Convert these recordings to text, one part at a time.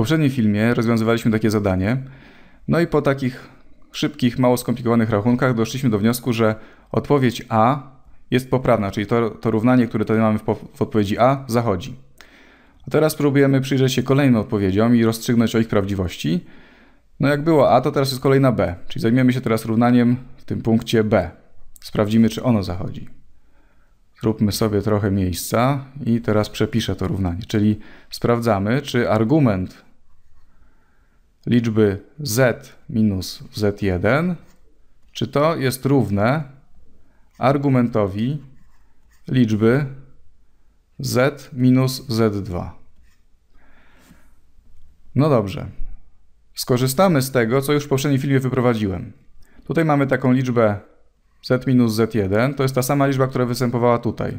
poprzednim filmie rozwiązywaliśmy takie zadanie, no i po takich szybkich, mało skomplikowanych rachunkach doszliśmy do wniosku, że odpowiedź A jest poprawna, czyli to, to równanie, które tutaj mamy w, w odpowiedzi A, zachodzi. A teraz próbujemy przyjrzeć się kolejnym odpowiedziom i rozstrzygnąć o ich prawdziwości. No jak było A, to teraz jest kolejna B, czyli zajmiemy się teraz równaniem w tym punkcie B. Sprawdzimy, czy ono zachodzi. Zróbmy sobie trochę miejsca i teraz przepiszę to równanie, czyli sprawdzamy, czy argument liczby z minus z1, czy to jest równe argumentowi liczby z minus z2. No dobrze. Skorzystamy z tego, co już w poprzedniej filmie wyprowadziłem. Tutaj mamy taką liczbę z minus z1, to jest ta sama liczba, która występowała tutaj.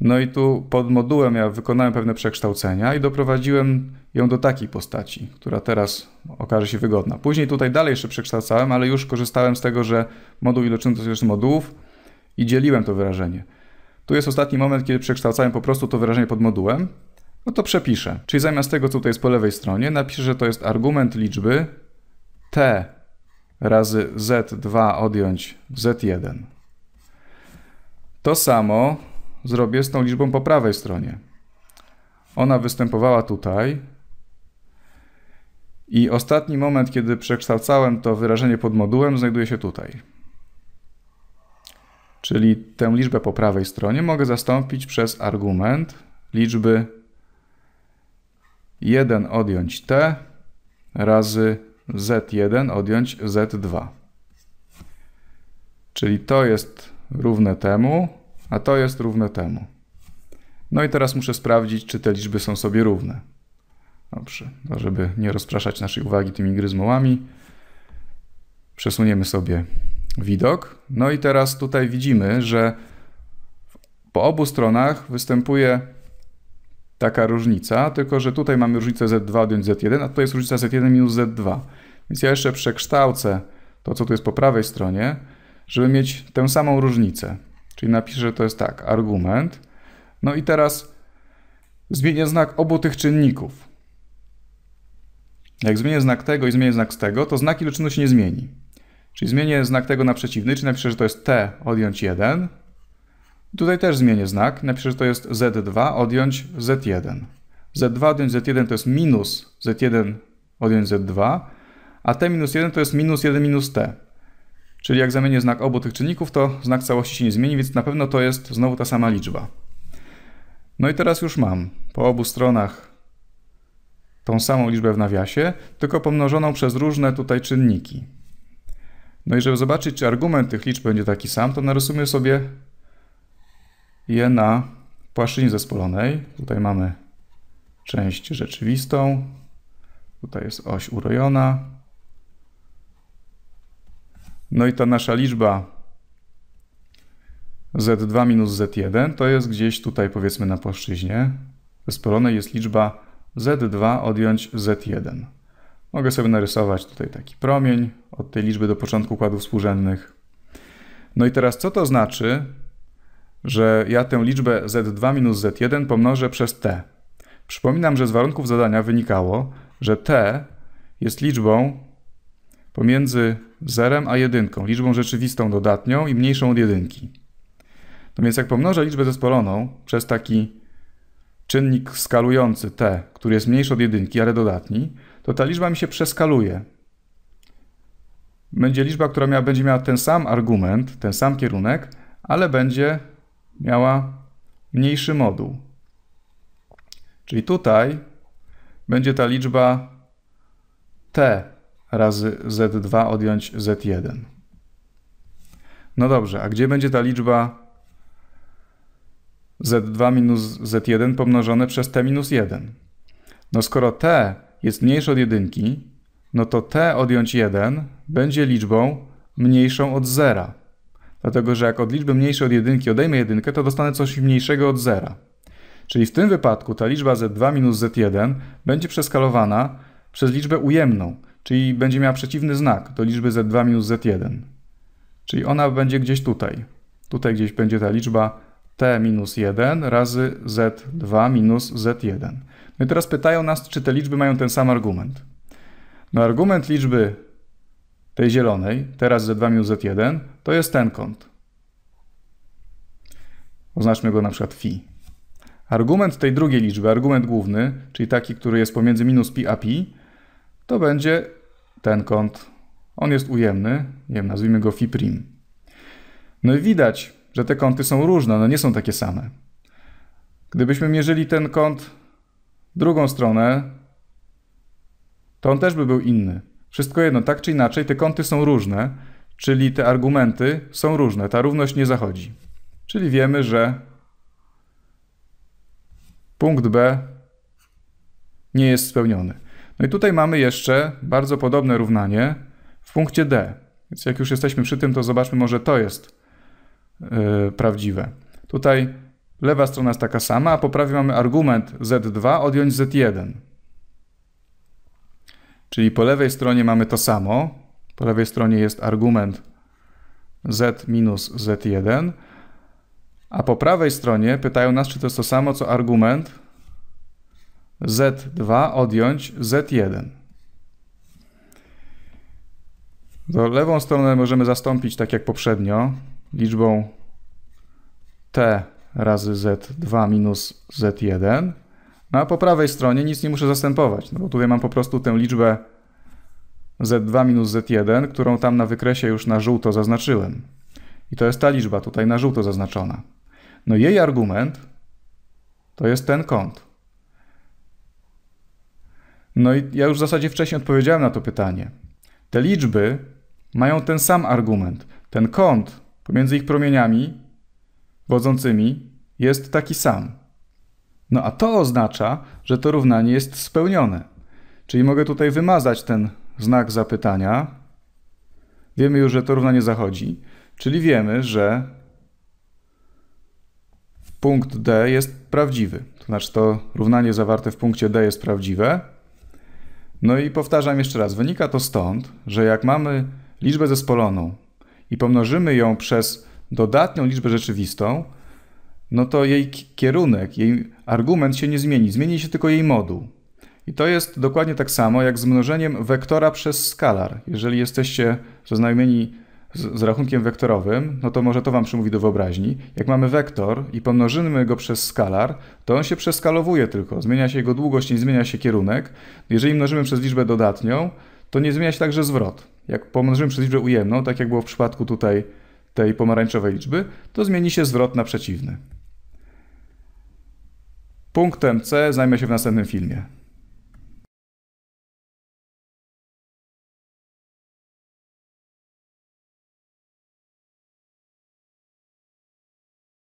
No i tu pod modułem ja wykonałem pewne przekształcenia i doprowadziłem ją do takiej postaci, która teraz okaże się wygodna. Później tutaj dalej jeszcze przekształcałem, ale już korzystałem z tego, że moduł iloczynny to jest modułów i dzieliłem to wyrażenie. Tu jest ostatni moment, kiedy przekształcałem po prostu to wyrażenie pod modułem, no to przepiszę. Czyli zamiast tego, co tutaj jest po lewej stronie, napiszę, że to jest argument liczby t razy z2 odjąć z1. To samo zrobię z tą liczbą po prawej stronie. Ona występowała tutaj. I ostatni moment, kiedy przekształcałem to wyrażenie pod modułem, znajduje się tutaj. Czyli tę liczbę po prawej stronie mogę zastąpić przez argument liczby 1 odjąć t razy z1 odjąć z2. Czyli to jest równe temu, a to jest równe temu. No i teraz muszę sprawdzić, czy te liczby są sobie równe. Dobrze, no żeby nie rozpraszać naszej uwagi tymi gryzmołami, przesuniemy sobie widok. No i teraz tutaj widzimy, że po obu stronach występuje taka różnica, tylko że tutaj mamy różnicę z2 odjąć z1, a tutaj jest różnica z1 minus z2. Więc ja jeszcze przekształcę to, co tu jest po prawej stronie, żeby mieć tę samą różnicę. Czyli napiszę, że to jest tak, argument. No i teraz zmienię znak obu tych czynników. Jak zmienię znak tego i zmienię znak z tego, to znak iloczynu się nie zmieni. Czyli zmienię znak tego na przeciwny, czyli napiszę, że to jest t odjąć 1. Tutaj też zmienię znak, napiszę, że to jest z2 odjąć z1. z2 odjąć z1 to jest minus z1 odjąć z2, a t minus 1 to jest minus 1 minus t. Czyli jak zamienię znak obu tych czynników, to znak całości się nie zmieni, więc na pewno to jest znowu ta sama liczba. No i teraz już mam po obu stronach tą samą liczbę w nawiasie, tylko pomnożoną przez różne tutaj czynniki. No i żeby zobaczyć, czy argument tych liczb będzie taki sam, to narysuję sobie je na płaszczyźnie zespolonej. Tutaj mamy część rzeczywistą, tutaj jest oś urojona, no i ta nasza liczba z2 minus z1 to jest gdzieś tutaj powiedzmy na płaszczyźnie. Wyspolonej jest liczba z2 odjąć z1. Mogę sobie narysować tutaj taki promień od tej liczby do początku układów współrzędnych. No i teraz co to znaczy, że ja tę liczbę z2 minus z1 pomnożę przez t? Przypominam, że z warunków zadania wynikało, że t jest liczbą pomiędzy 0 a 1, liczbą rzeczywistą dodatnią i mniejszą od 1. No więc jak pomnożę liczbę zespoloną przez taki czynnik skalujący t, który jest mniejszy od 1, ale dodatni, to ta liczba mi się przeskaluje. Będzie liczba, która miała, będzie miała ten sam argument, ten sam kierunek, ale będzie miała mniejszy moduł. Czyli tutaj będzie ta liczba t razy z2 odjąć z1. No dobrze, a gdzie będzie ta liczba z2 minus z1 pomnożone przez t minus 1? No skoro t jest mniejsze od jedynki, no to t odjąć 1 będzie liczbą mniejszą od zera. Dlatego, że jak od liczby mniejszej od jedynki odejmę jedynkę, to dostanę coś mniejszego od zera. Czyli w tym wypadku ta liczba z2 minus z1 będzie przeskalowana przez liczbę ujemną, czyli będzie miała przeciwny znak do liczby z2 minus z1. Czyli ona będzie gdzieś tutaj. Tutaj gdzieś będzie ta liczba t minus 1 razy z2 minus z1. No i teraz pytają nas, czy te liczby mają ten sam argument. No argument liczby tej zielonej, teraz z2 minus z1, to jest ten kąt. Oznaczmy go na przykład φ. Argument tej drugiej liczby, argument główny, czyli taki, który jest pomiędzy minus pi a pi, to będzie ten kąt. On jest ujemny, nie wiem, nazwijmy go phi No i widać, że te kąty są różne, one nie są takie same. Gdybyśmy mierzyli ten kąt drugą stronę, to on też by był inny. Wszystko jedno, tak czy inaczej, te kąty są różne, czyli te argumenty są różne, ta równość nie zachodzi. Czyli wiemy, że punkt B nie jest spełniony. No i tutaj mamy jeszcze bardzo podobne równanie w punkcie D. Więc jak już jesteśmy przy tym, to zobaczmy, może to jest yy, prawdziwe. Tutaj lewa strona jest taka sama, a po prawej mamy argument Z2, odjąć Z1. Czyli po lewej stronie mamy to samo. Po lewej stronie jest argument Z minus Z1, a po prawej stronie pytają nas, czy to jest to samo, co argument z2 odjąć Z1. To lewą stronę możemy zastąpić tak jak poprzednio liczbą T razy Z2 minus Z1. No a po prawej stronie nic nie muszę zastępować, no bo tutaj mam po prostu tę liczbę Z2 minus Z1, którą tam na wykresie już na żółto zaznaczyłem. I to jest ta liczba tutaj na żółto zaznaczona. No jej argument to jest ten kąt. No i ja już w zasadzie wcześniej odpowiedziałem na to pytanie. Te liczby mają ten sam argument. Ten kąt pomiędzy ich promieniami wodzącymi jest taki sam. No a to oznacza, że to równanie jest spełnione. Czyli mogę tutaj wymazać ten znak zapytania. Wiemy już, że to równanie zachodzi, czyli wiemy, że punkt D jest prawdziwy. To znaczy to równanie zawarte w punkcie D jest prawdziwe. No i powtarzam jeszcze raz, wynika to stąd, że jak mamy liczbę zespoloną i pomnożymy ją przez dodatnią liczbę rzeczywistą, no to jej kierunek, jej argument się nie zmieni, zmieni się tylko jej moduł. I to jest dokładnie tak samo jak z mnożeniem wektora przez skalar. Jeżeli jesteście zaznajomieni z, z, rachunkiem wektorowym, no to może to Wam przemówi do wyobraźni. Jak mamy wektor i pomnożymy go przez skalar, to on się przeskalowuje tylko. Zmienia się jego długość, nie zmienia się kierunek. Jeżeli mnożymy przez liczbę dodatnią, to nie zmienia się także zwrot. Jak pomnożymy przez liczbę ujemną, tak jak było w przypadku tutaj tej pomarańczowej liczby, to zmieni się zwrot na przeciwny. Punktem C zajmę się w następnym filmie.